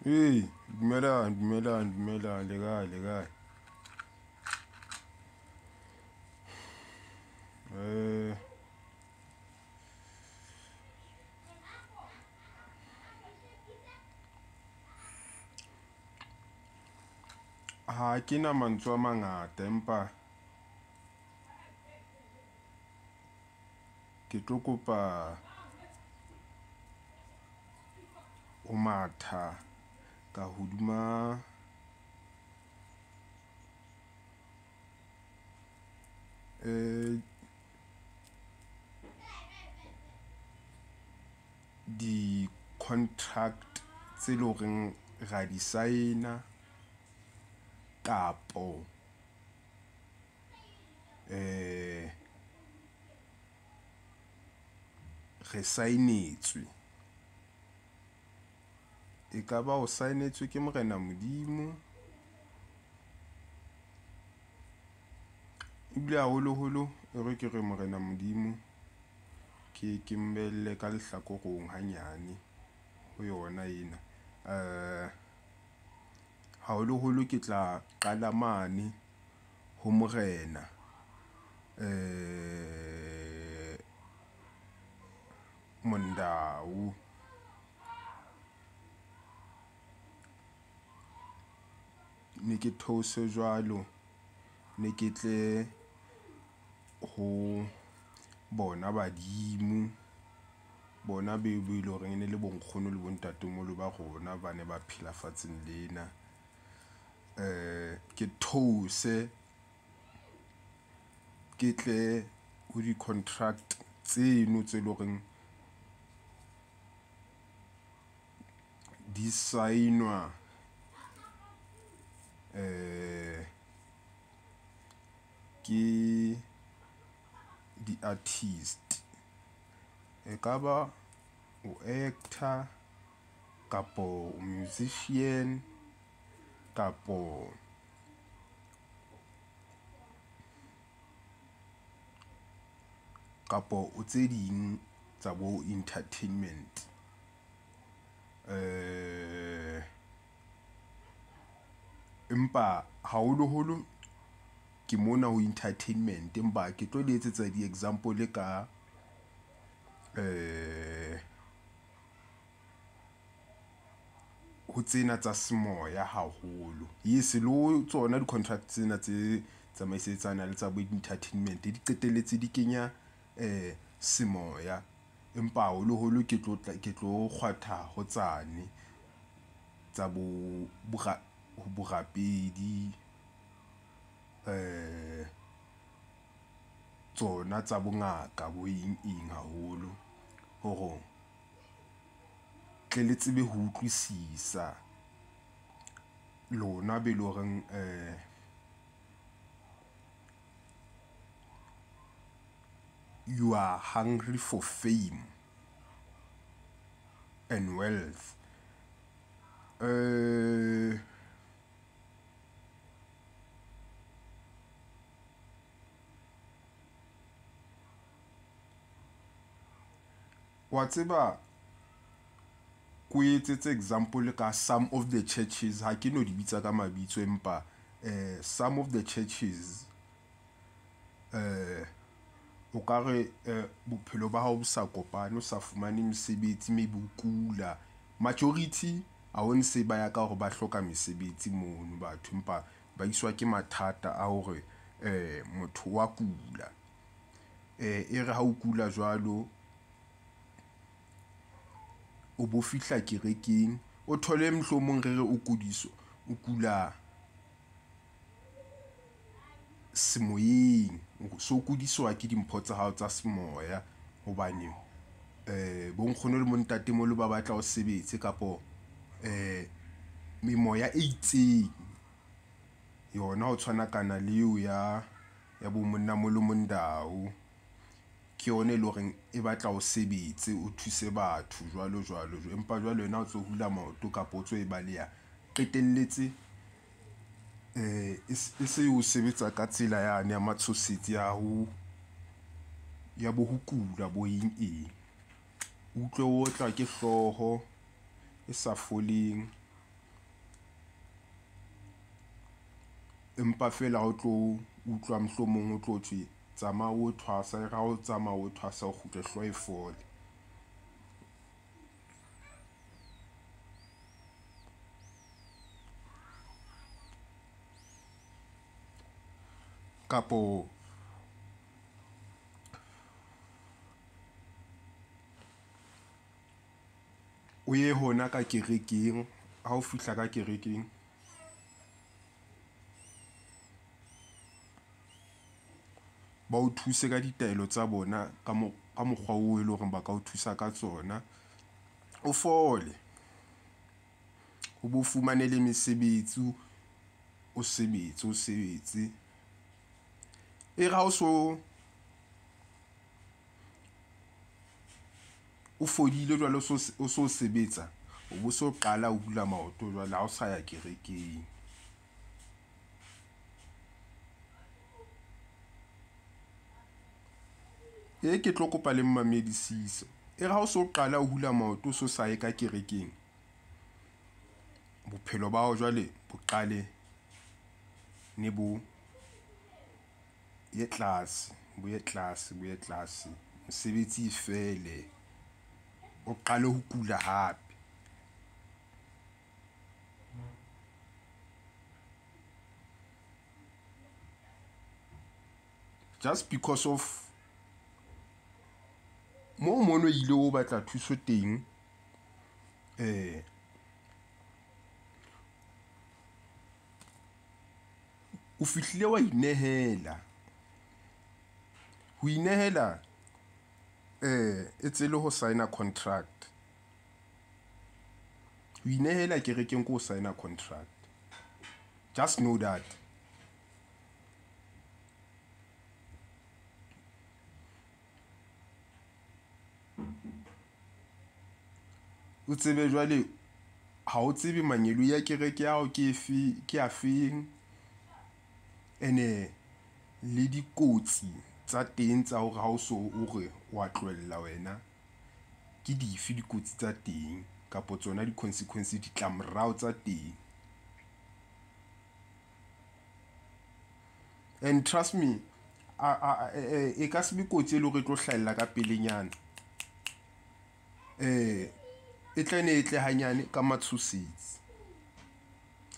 Hey, dumelang, dumelang, dumelang, le kae, le kae. Eh Ha ke na mantswe a mangata empa ke tlo kopa o matha ga huduma eh, di-contract tse le ra di sign kapo eh, re sainetswe e ka ba o saenetswe ke morena modimo ebile haholoholo e re ke re morena modimo ke ke mbelle ka lehlakorong hanyane ho yona ena um haholoholo ke tla qala mane ho morena um mondau ne ke theose jwalo ne ke tle ho bona badimo bona be e le horeng e ne le bonkgono le bontatemoholo ba rona ba ne ba phela fatsheng lena um ke theose ke tle ho di-contract tseno tse le horeng di sainwa Eh, ke di-artist e ka ba o actor kapo o musician kapo kapo o tse ding tsa bo entertainment um empa haholoholo ke mona ho entertainment empa ke tlo le etsetsa di-example ka um ho tsena tsa semoya haholo yes le tsona di-contract tsena tse tsamaisetsanang le tsa bo entertainment di qetelletse di kenya um semoya empa haholoholo ke tlo kgwatha ho tsane tsa bo ho borapedi eh, tsona tsa bongaka bo eng eng haholo hore tle le tsebe ho utlwisisa lona be le horeng eh, you are hungry for fame and wealth um wa tseba ko etsetse example ka some of the churches ga ke no di bitsa ka mabitso empa um some of the churches um o ka re um bophelo ba gago bo sa kopane o sa fumane mesebetsi maybe o kula majority ga one se ba yaka gore ba tlhoka mesebetsi mono batho empa ba isiwa ke mathata a gore um motho wa kula um e re ga o kula jalo o bo fihla kerekeng o thole mohlomong re re o kodiswa o kula semoyeng so kodiswa ke dimpho tsa hao tsa semoya hobane um eh, bonkgono le montatemolo ba batla o sebetse kapo um memoya e itseng yona ho tshwana kana leo ya ya bo monna mo le mondau ki one loren eva ta o sebi, ti, ou tu seba atu, jou alo, jou alo, mpa jou alo, nan sou kou la man, tou kapotou e bali ya, ketenle, ti, eh, e, ese ou sebi ta katila ya, ane ama tso seti ya, ou, yabou hukou, yabou yin, e. ou kou wotan ke fwo, e safoli, e, mpa fe la wotou, ou kwa mso moun wotou, ti, tsamaya o thwasa ga o tsamaya o thwasa o gutle tlho e fole kapo o ye gona ka kerekeng ga o fitlha ka kerekeng ba o thuse ka ditaelo tsa bona ka mokgwa oo e le horeng ba ka o thusa ka tsona o fole o bo fumane le mesebetsi o sebetse o sebetse e re ha o so o fodile jwale o so sebetsa o bo so qala o bula maoto jwale ha o sa ya kerekeng e ke tlo kopa le mmamedisiso e re ha o so qala o hula maoto o so sa ye ka kerekeng bophelo ba hao jwale bo qale ne bo ye tlase bo ye tlase bo ye tlase mosebetsi e fele o qale ho kula hape just because of mo mono ile o batla thuso teng Eh, o fihlile wa inehela ho inehela um e le ho contract ho inehela kerekeng ko ho sign-a contract just know that o tsebe jwale ha o tsebe manyelu ya kereke ya hao ke efe ke afeng ene le dikotsi tsa teng tsa hore ha o so o re wa tlohella wena ke dife dikotsi tsa teng kapa tsona di-consequence ditlamorao tsa teng and trust me e, e, e ka se be kotsi e le hore e tlo hlahella ka pelenyana um e tla e ne e tle hanyane ka matshosetsi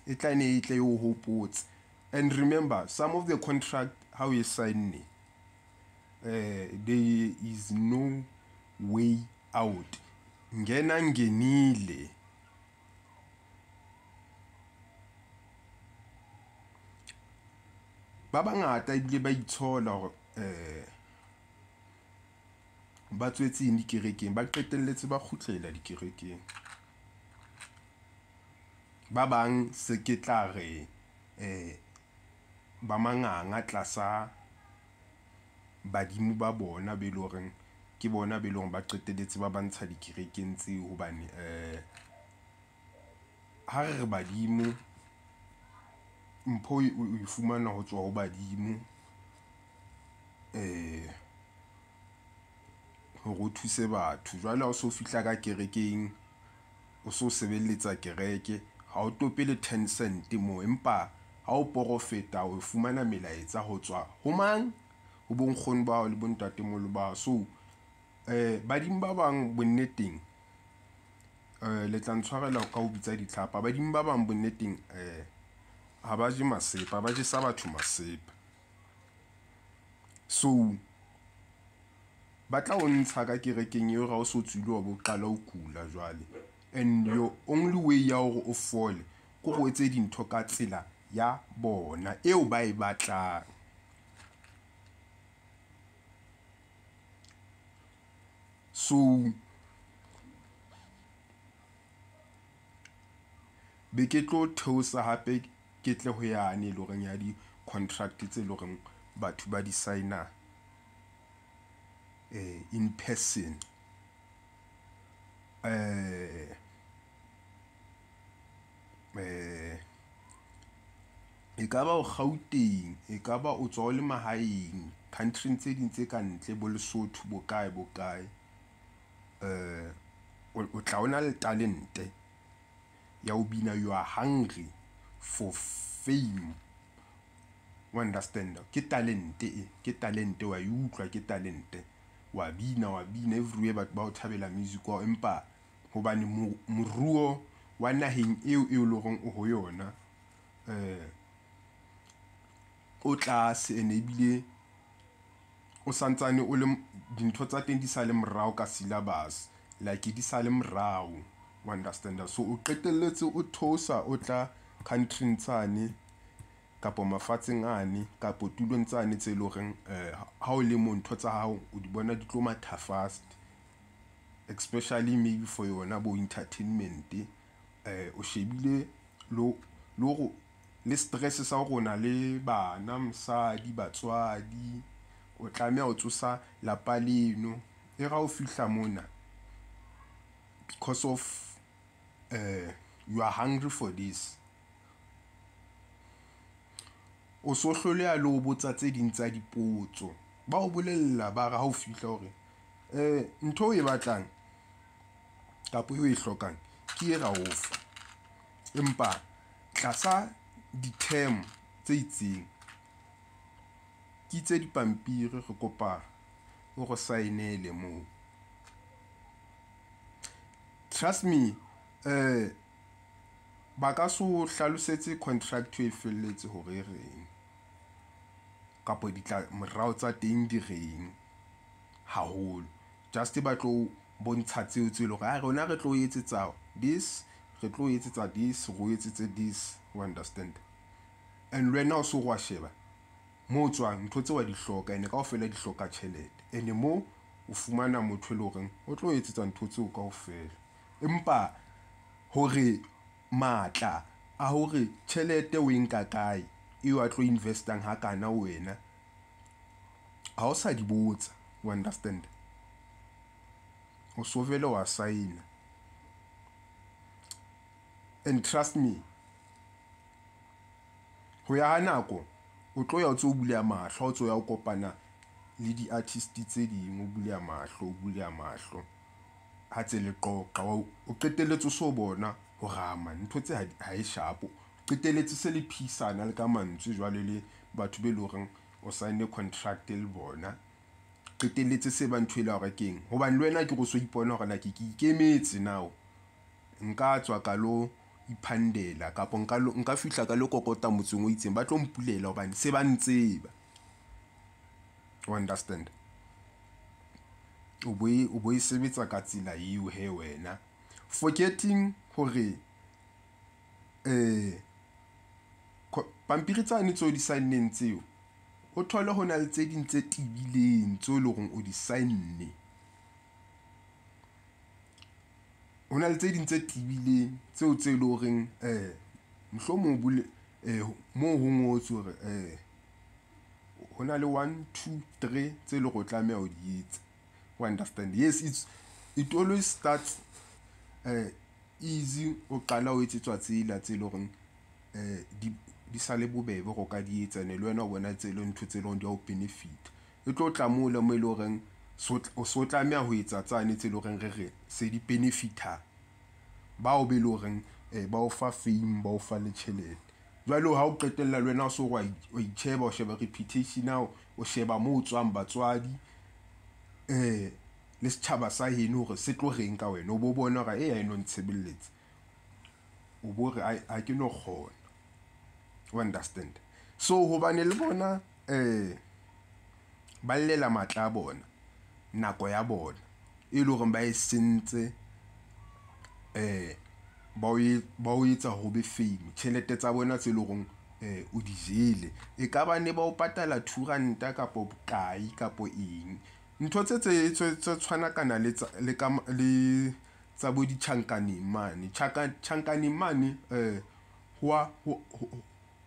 e tla e ne e tle yo e hopotse and remember some of the contract how you sign it uh, eh, there is no way out ngena ngenile ba bangata ebile ba itshola gore um eh, Batweti in dikireken, bakwete leti bakwete la dikireken. Baban seketare, e, baman an atlasa, badinu babo anabeloren, ki bonabeloren bakwete leti baban sa dikireken ti ou ban, e, harre badinu, mpo yu fuman anotwa ou badinu, e, hore o thuse batho jwale ha o so fihla ka kerekeng o so sebeletsa kereke ha o topele 10 cent moo empa ha o porofeta o fumana melaetsa ho tswa ho mang ho bonkgono ba hao le bontatemoholo ba hao so eh badimo ba bang bonneteng eh le tla ntshwarela ka ho bitsa ditlhapa badimo ba bang bonneteng eh ha ba je masepa ba jesa batho masepa so ba tla o ntsha ka kerekeng eo ga o se o tswile wa bo qala o kula jwale and your only way ya gore o fole ke go etse dintho ka tsela ya bona eo ba e batlang so be ke tlo theosa gape ke tle go yane e le goreng ya di-contract tse e le goreng batho ba di-signang uh, in person. Uh, uh, e ka ba o gauteng e ka ba o tswa o le magaeng countryng tse ding tse ka ntle bo lesotho bokae bokae um o tla o na le talente ya o bina you are hungry for fame o understand ke talente e ke talente wa e utlwa ke talente wa bina wa bina everywhere batho ba go thabela music wao empa gobane moruo wa nageng eo e o legong o go yona um o tlase ene ebile o santsane o le dintho tsa teng di sa le morago ka syllabus like di sa le morago wa understanda so o qeteletse o thosa o tla countryng tsane kapo mafatsheng ane kapo tulong tsane tse le horeng eh, ha o le mo ntho tsa hao o di bona di tlo matha fast especially maybe for yona bo entertainment eh o shebile lo lo le stress sa ho rona le bana msadi batswadi o tlameha ho tsosa lapa leno e ra o fihla mona because of uh, you are hungry for this o so hlole a le o botsa tse ding tsa dipotso ba o bolella ba re ha o fihla hore um ntho o e batlang kapo eo e hlokang ke e ra o fa empa tlasa diterm tse itseng ke itse dipampiri re kopa o go saenele moo trust me um ba ka so hlalosetse contract e felletse hore e reng kapo ditlamorao tsa teng di reng haholo just ba tlo bontsha tseo tse le gore a ah, rona re tlo etsetsa this re tlo etsetsa this ro etsetse this o understand and le wena o se go a sheba mo o tswang ntho tse wa di tlhoka ande ka o fela di tlhoka tšhelete and-e mo o fumana motho e le goreng o tlo etsetsa ntho tseo ka o fela empa gore maatla a gore tšhelete o e nka kae eo a tlo investang ha kana wena ha o sa di botsa o understand o so vele wa sign and trust me ho ya nako o tlo ya o tse o buleya mahlo o tse o ya o kopana le di-artist tse ding o buleya mahlo o buleya mahlo ha tse le qoqa o qeteletse o so bona ho rama ntho tse ha e shapo qeteletse se le phisana le ka mantswe jwalo le batho be e le goreng o signe contract le bona qeteletse se ba ntho e le gorekeng gobane le wena ke go se ipona gorena ke ke ikemetse nao nka tswa ka lo iphandela kapo nka fitlha ka lekokota motseng o itseng ba tlo mpulela gobane se ba ntseba o understand o bo e, e sebetsa ka tsela eo he wena forgetting gore um eh, pampiri tsane tse o di sign-neng tseo o thole ho na le tse ding tse tibileng tseo e leng hore o di sign-ne ho na le tse ding tse tebileng tseo tse leng horeng um mohlomong mo bule um moo ho ngotswe hore um eh, go na le one two three tse leng hore o tlameha ho di etsa o understand yes it's, it always starts um uh, easy o qala o etsetswa tsela tse leng horeng um di sa le bobebe go ka di etsene le wena o bona tse le ntho tse e leng di ya go benefita e tlo tlamole mo e le goreng se o tlameya go etsa tsane tse e le goreng re re se di benefitang bao be e le goreng um eh, ba o fa fame ba o fa le tšhelete jalo ga o qetelela le wena o se o itšheba o sheba reputation ao o sheba mo o tswang batswadi um le setšhaba sa heno gore se tlogeng ka wena o bo bona gore e ya e nong tshebeletse o bo re ga ke no kgona you understand so hobane le bona eh ba llela matla a bona nako ya bona e le hore ba e sentse eh e, ba o etsa ho be fame tjhelete tsa bona tse le hore eh o di jele e ka ba ne ba o patala 2 ranta kapo bokae kapo eng ntho tse tse tshwana kana le le ka le tsa bo di chankane mane chankane mane eh ho ho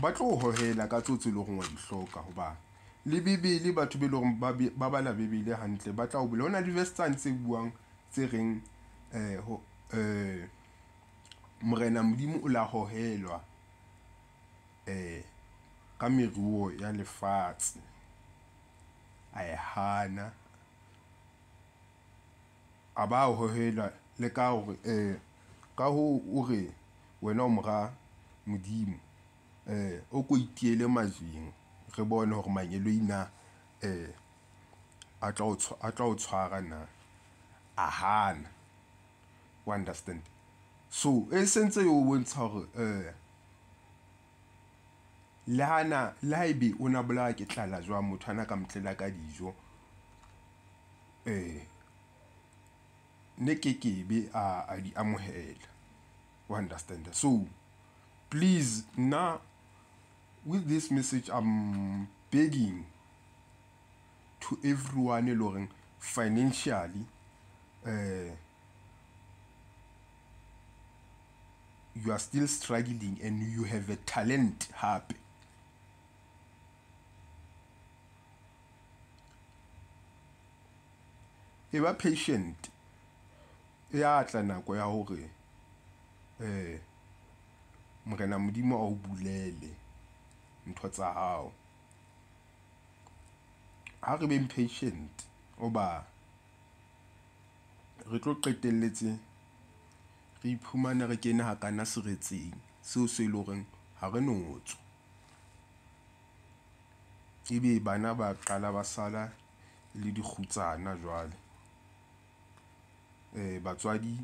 ba tlo hohela ka tsotse le hore wa di hloka hoba le bebele batho be leng hore ba bala bebele gantle ba tla o bula na di-vestern tse buang tse reng um morena modimo o la hohelwa um ka meruo ya lefatshe a e hana a ba gohelwa le ka hore um ka go ore wena o mora modimo Eh, o ko itiele mazwing re bone hore manyeloi na eh, a tla o tshwara na a hana wa understand so e sentse yo e bontsha hore eh, le hana le haebe o na bolawa ke tlala jwang motho ana ka motlela ka dijo um ne ke kebe a di amohela wa understand so please nna with this message i'm begging to everyone e le goreng financially uh, you are still struggling and you have a talent hape e ba patient e a tla nako ya gore um eh, morena modimo a o bulele ntho tsa hao ha re beng patient oba re tlo qetelletse re iphumana re kene ha kana seretseng seo se e le goreng ha re no tswa ebe bana ba qala ba sala le dikgutsana jwale um batswadi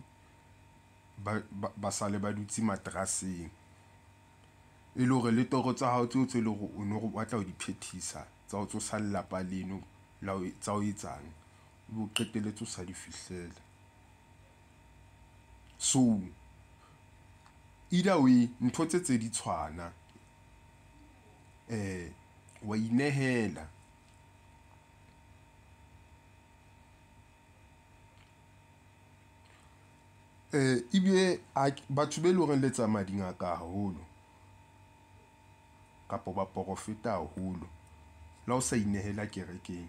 ba sale ba dutse materaseng e le hore le toro tsa hao tseo tse leng hore o no batla ho di phethisa tsa ho tsosa lelapa leno e, tsa ho etsang ebe o qeteletse o sa di fihlela so either way ntho tse tse di tshwana eh wa inehela eh ebe batho be e le horeng le tsamaya dingaka haholo kapa ba porofeta haholo la o sa inehela kerekeng.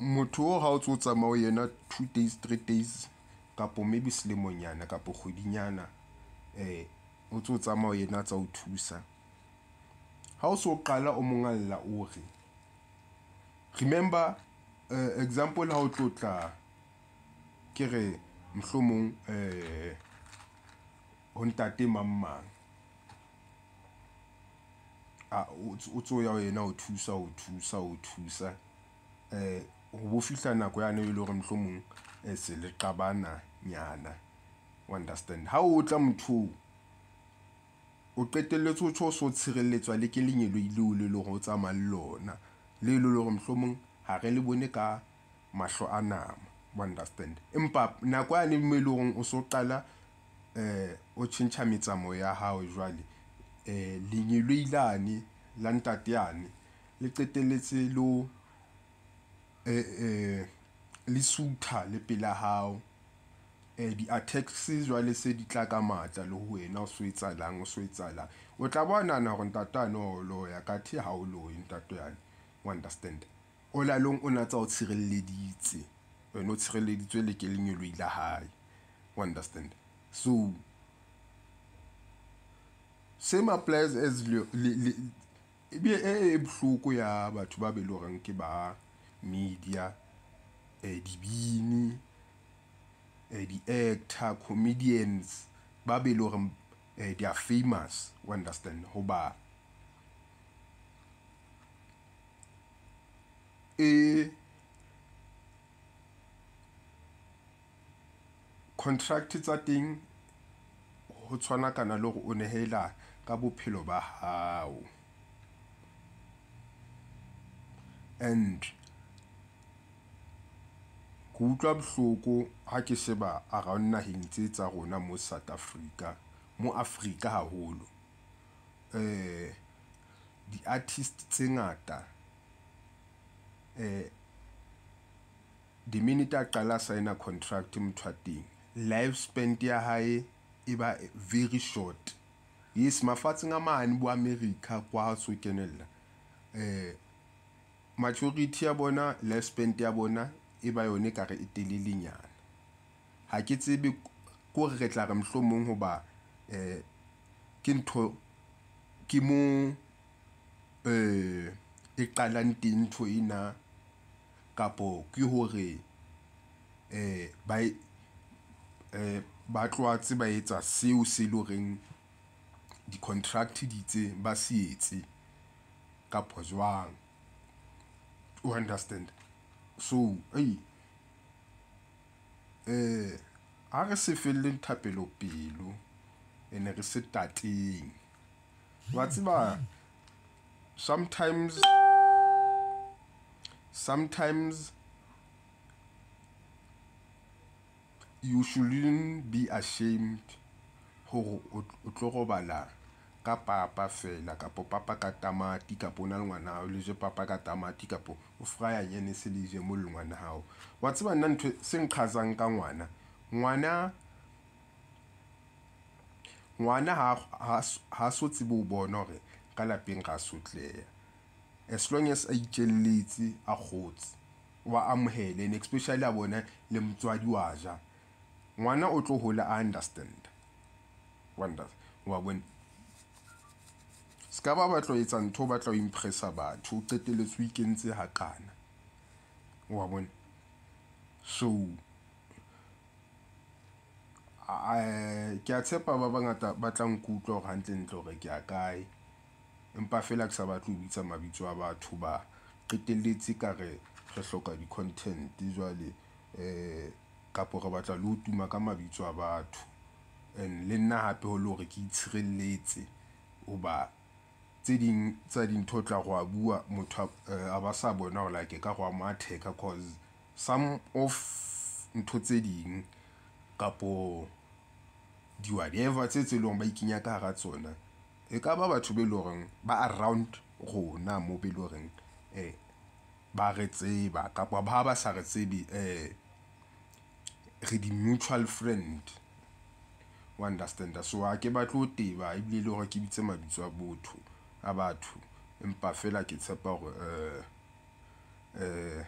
Motho o ga o ntso tsamaya ho yena two days, three days kapo maybe selemonyana kapo kgwedinyana eh, o ntso tsamaya ho yena tsa ho thusa. ga o se o qala o mongalla o re remember eh, example ga o tlo tla ke re mohlomong go eh, ntate mang a o tso ya yena o thusa o thusa o thusa eh go bo fihla nako yane e le gore mohlomong um se le qabana nyana understand ha o tla motho o qeteletse o tsho so tshireletswa le ke lenyelo ileo le leng o tsamaya le lona le le leng mohlomong ha re le bone ka mahlo a nama understand empa nako yane mme e le goreng o se eh, o qala um o tšhentšha metsamo ya gago jwale eh lenyelwe ilani la ntateyane le qetelletse lo eh, eh le sutha le pela hao eh di-attacks jwale se di tla ka matla le ho wena o so etsalang o so etsalang o tla bonana hore ntatane o loya kathe ha o loye ntatane o understand o lalong o natsa o tshireleditse wena o tshireleditswe lekeleng e loile hae o understand so semaplaas as ebe e, e, e bohloko ya batho ba be le goreng ke ba media um dibini um di-actor comedians ba be le goreng um they are famous o understand goba e contract tsa teng go tshwana kana le go o negelana ka bophelo ba hao and ke utlwa bohloko ha ke sheba around naheng tse tsa rona mo South Africa mo Afrika haholo eh di-artist tse ngata eh the minute a qala sign contract motho wa teng life spent ya hae e ba very short yes mafatsheng a mane bo america kwa so kenella eh maturity ya bona lifespan ya bona e ba yone e ka re e telelenyana ha ke tsebe ko re tla re mohlomong ho ba eh ke ntho ke mo eh e qalang teng ntho ena kapo ke hore eh ba e, eh ba tloa tse ba etsa seo se loreng di-contract di itseng ba se etse kapa jwang o understand so ei eh ha re se felleng thapelo pelo ene re se tateng wa tseba sometimes sometimes you shouldn't be ashamed hore o tlo robala ka papa fela kapo papa ka tamati kapo o na le ngwana gago le je papa ka tamati kapo o frya nyane se le je mo le ngwana gago wa tseba nna ntho se nqhazang ka ngwana ngwana ngwana ha sotse tsebe o bona gore ka lapeng ga sotleya as long as a itjelletse a kgotse wa amohele and especially a bona le motswadi wa ja ngwana o tlo gola a understand wonders wa bone ska ba batla etsa ntho batla o impressa batho o qeteletse o ikentse hakana wa bone so ke a tshepa ba bangata ba tla nkutlwa gore gantlentle gore ke a kae empa fela ke sa batle o bitsa mabitso a batho ba qeteletse ka re re hloka di-content jwale um kapo re batla le o tuma ka mabitso a batho and le nna gape ho le hore ke itshireletse hoba tse ding tsa dintho tla go a bua motho eh, a ba sa bona gore like ka go a mo cause some of ntho tse ding kapo di-whatever tse tse leng ba ikenya ka gara tsona e ka ba batho be e le goreng ba around rona mo be e um ba re tseba kapo ba ba sa re tsebe um re di-mutual friend wa understand-a so ha ke batle ho teba ebile le hore ke bitse mabitso a botho a batho empa fela ke tshepa hore eh, eh,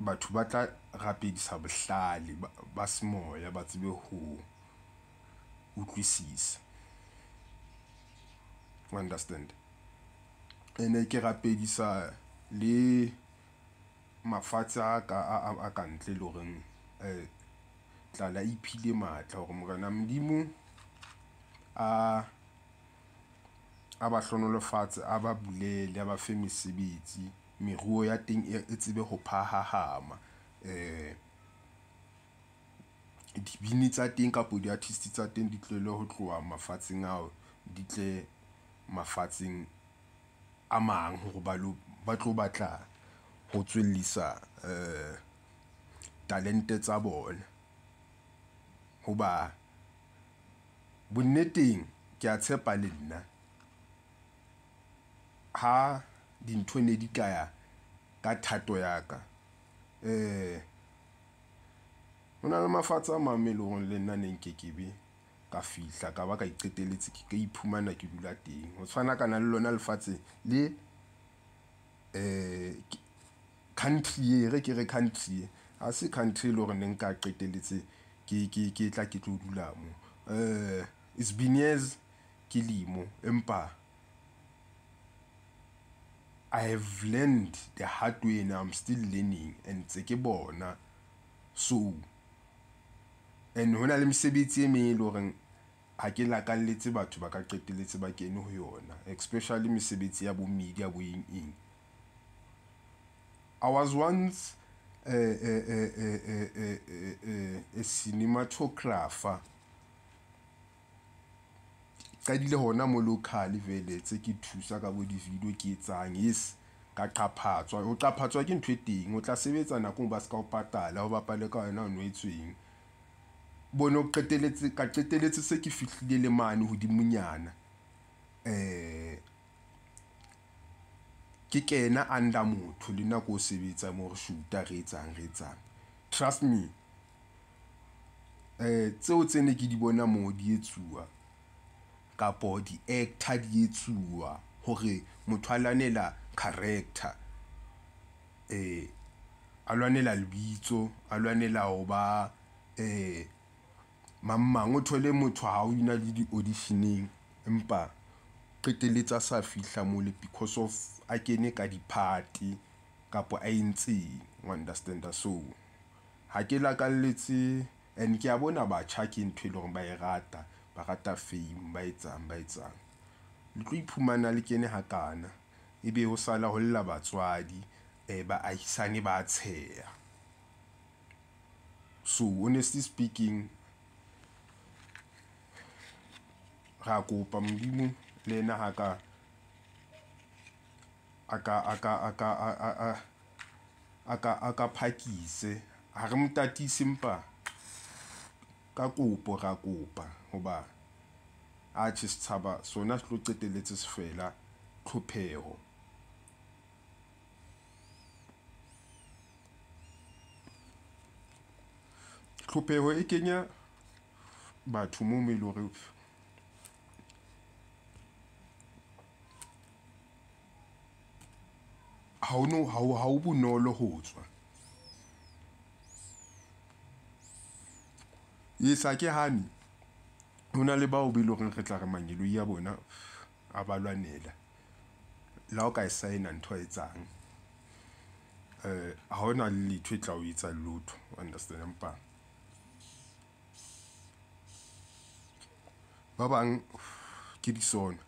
batho ba tla rapedisa bohlale ba semoya ba tsebe ho utlwisisa wa understand ene ke rapedisa le mafatshe a ka ntle le horeng um tlala iphile matla hore morena modimo a a ba hlonolofatse a ba bulele a ba fe mesebetsi meruo ya teng e, e tsebe ho phahahama um eh, dibini tsa teng kapo di-artist tsa teng di tlele ho tloha mafatsheng ao di tle mafatsheng a mang hore ba tlo batla ho tswellisa um eh, talente tsa bona hoba bonneteng ke a tshepa le nna ha dintho ne di ka ya ka thato ya ka eh, ho na le mafatshe a mang me le hore le nna ne nkekebe ka fihla ka ba ka iqeteletse ke ka iphumana ke dula teng ho tshwana kana le lona lefatshe le um eh, country e re ke re country ha se country e le hore ne nka qeteletse ki ki ki ta ki tou dula mou. E, euh, is binyez, ki li mou, mpa. E, I have learned the hard way, na I'm still learning, en teke bo ona, sou. En nou nan li misibitiye me yi loren, ake lakan leti batu, baka kek te leti baken nou yi ona, ekspesyal li misibitiye abou media woyen yi. I was once, Eh, eh, eh, cinematographer qadile hona mo local vele tse ke thusa ka bo di-video ke etsang yes ka qaphatswa ho qaphatswa ke ntho e teng o tla sebetsa nakong ba se ka o patala ho bapale ka yona o no etsweng bone o qeteletse ka qeteletse se ke fihlile le mane hodimonyana um ke kena a nla motho le nako o sebetsa mo re shuta re etsang re etsang trust me um tseo tse ne ke di bona moo di etsuwa kapo di-actor di etsuwa gore motho a lwanela character um a lwanela lebitso a lwanela go ba um eh, mammang o thole motho ga o ina le di-auditioneng empa qeteletsa sa fihla mole because of a kene ka di-party kapa a entseng wa understanda so ha ke lakalletse and ke a bona batjha ke ntho e le hore ba e rata ba rata fame ba etsang ba etsang le tlo iphumana le kene hakana ebe ho sala ho lla batswadi um e baahisane ba tsheha so honestly speaking ra kopa modimo le nna ha ka a ka a ka a ka a a ka a ka phakise ha re motatise mpa ka kopo ra kopa hoba atjhe setshaba sona se tlo qeteletse se fela tlhopheho tlhopheho e kenya batho mo mo e le gore ha o bonolo go tswa esa ke hane go na le bao be le goreng re tla re manyelo ya bona a ba lwanela la o ka e saena ntho a tsang um eh, ga o na le letho e tla o etsa lotho understand empa ba bangwe ke disona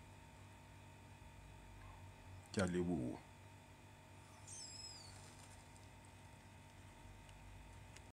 ke a leboha